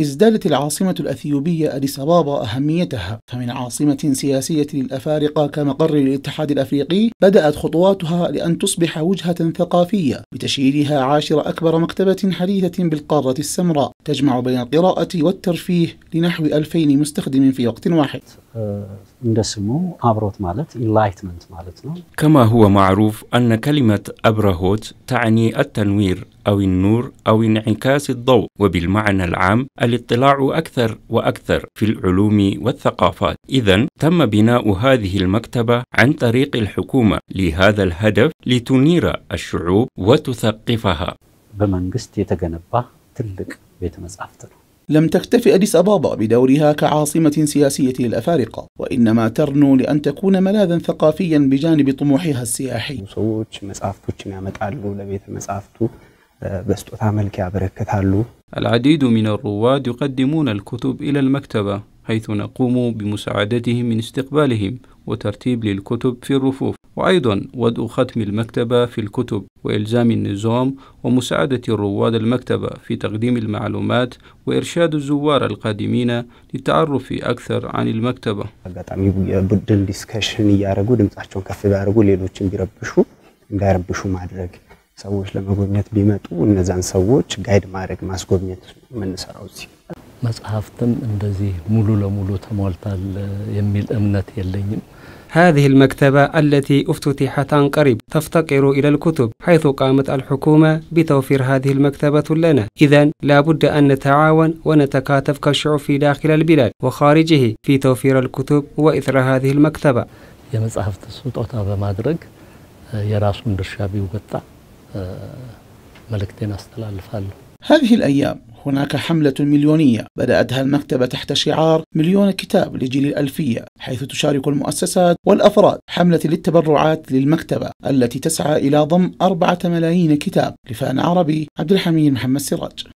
ازدادت العاصمة الأثيوبية أديس أبابا أهميتها فمن عاصمة سياسية للأفارقة كمقر للاتحاد الأفريقي بدأت خطواتها لأن تصبح وجهة ثقافية بتشييدها عاشر أكبر مكتبة حديثة بالقارة السمراء تجمع بين القراءة والترفيه لنحو 2000 مستخدم في وقت واحد كما هو معروف أن كلمة ማለት تعني التنوير أو النور أو انعكاس الضوء وبالمعنى العام الاطلاع أكثر وأكثر في العلوم والثقافات إذا تم بناء هذه المكتبة عن طريق الحكومة لهذا الهدف لتنير الشعوب وتثقفها بمنجست يتجنبها تلك بيت مزعفتر لم تكتف أديس أبابا بدورها كعاصمة سياسية للأفارقة وإنما ترنو لأن تكون ملاذا ثقافيا بجانب طموحها السياحي العديد من الرواد يقدمون الكتب إلى المكتبة حيث نقوم بمساعدتهم من استقبالهم وترتيب للكتب في الرفوف وأيضا وضع ختم المكتبة في الكتب وإلزام النظام ومساعدة رواد المكتبة في تقديم المعلومات وإرشاد الزوار القادمين للتعرف أكثر عن المكتبة ሰዎች ለመጎብኘት ቢመጡ እነዛን ሰዎች ጋይድ ማድረግ ማስጎብኘት የምንሰራው እዚህ መጽሐፍትም اندزي مولو لمولو ተሟልታል يميل امنات يلينيم هذه المكتبة التي افتتحت عن قريب تفتقر إلى الكتب حيث قامت الحكومة بتوفير هذه المكتبة لنا إذا لا بد أن نتعاون ونتكاتف كشعوب في داخل البلاد وخارجه في توفير الكتب وإثر هذه المكتبة يا مصحف أطابة بمدرج يا راس درشابي بيوقطع ملكتين أستلال هذه الأيام هناك حملة مليونية بدأتها المكتبة تحت شعار مليون كتاب لجيل الألفية حيث تشارك المؤسسات والأفراد حملة للتبرعات للمكتبة التي تسعى إلى ضم أربعة ملايين كتاب لفان عربي عبد الحميد محمد سراج